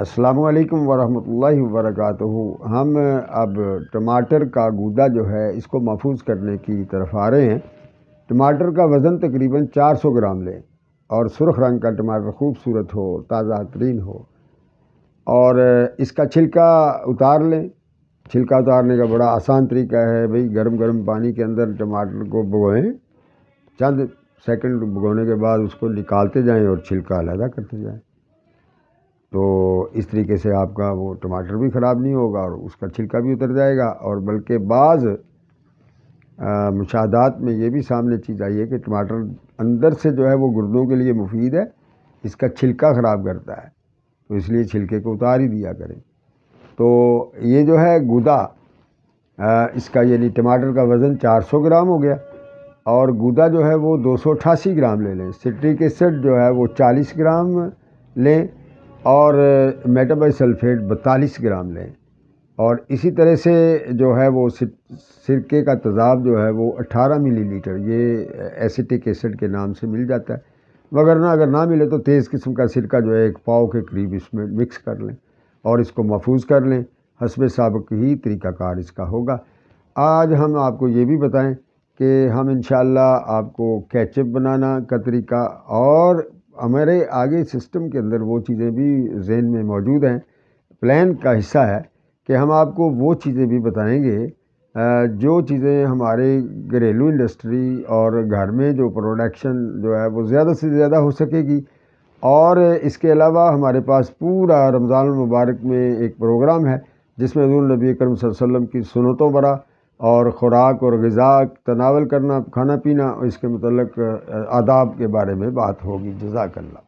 अस्सलाम वरहमतुल्लाहि वबरकत हम अब टमाटर का गूदा जो है इसको महफूज करने की तरफ आ रहे हैं टमाटर का वज़न तकरीबन 400 ग्राम लें और सुरख रंग का टमाटर खूबसूरत हो ताज़ा तरीन हो और इसका छिलका उतार लें छिलका उतारने का बड़ा आसान तरीका है भाई गर्म गर्म पानी के अंदर टमाटर को भगोएँ चंद सेकंड भगोने के बाद उसको निकालते जाएँ और छिलका अलहदा करते जाएँ तो इस तरीके से आपका वो टमाटर भी ख़राब नहीं होगा और उसका छिलका भी उतर जाएगा और बल्कि बाज़ मुशादात में ये भी सामने चीज़ आई है कि टमाटर अंदर से जो है वो गुर्दों के लिए मुफीद है इसका छिलका ख़राब करता है तो इसलिए छिलके को उतार ही दिया करें तो ये जो है गुदा इसका यानी टमाटर का वज़न 400 ग्राम हो गया और गुदा जो है वो दो ग्राम ले लें सिट्रिक एसिड जो है वो 40 ग्राम लें और मेटाबाई सल्फ़ेट बतालीस ग्राम लें और इसी तरह से जो है वो सिरके का तजाब जो है वो 18 मिलीलीटर ये एसिटिक एसिड के नाम से मिल जाता है वगरना अगर ना मिले तो तेज़ किस्म का सिरका जो है एक पाव के करीब इसमें मिक्स कर लें और इसको महफूज कर लें हसब सबक ही तरीक़ाकार इसका होगा आज हम आपको ये भी बताएं कि हम इन आपको कैचअप बनाना का तरीका और हमारे आगे सिस्टम के अंदर वो चीज़ें भी जहन में मौजूद हैं प्लान का हिस्सा है कि हम आपको वो चीज़ें भी बताएंगे जो चीज़ें हमारे घरेलू इंडस्ट्री और घर में जो प्रोडक्शन जो है वो ज़्यादा से ज़्यादा हो सकेगी और इसके अलावा हमारे पास पूरा रमज़ान मुबारक में एक प्रोग्राम है जिसमें नबी करम वसल्लम की सुनतों बरा और ख़ुराक और गज़ा तनावल करना खाना पीना इसके मतलब आदाब के बारे में बात होगी जज़ाकल्ला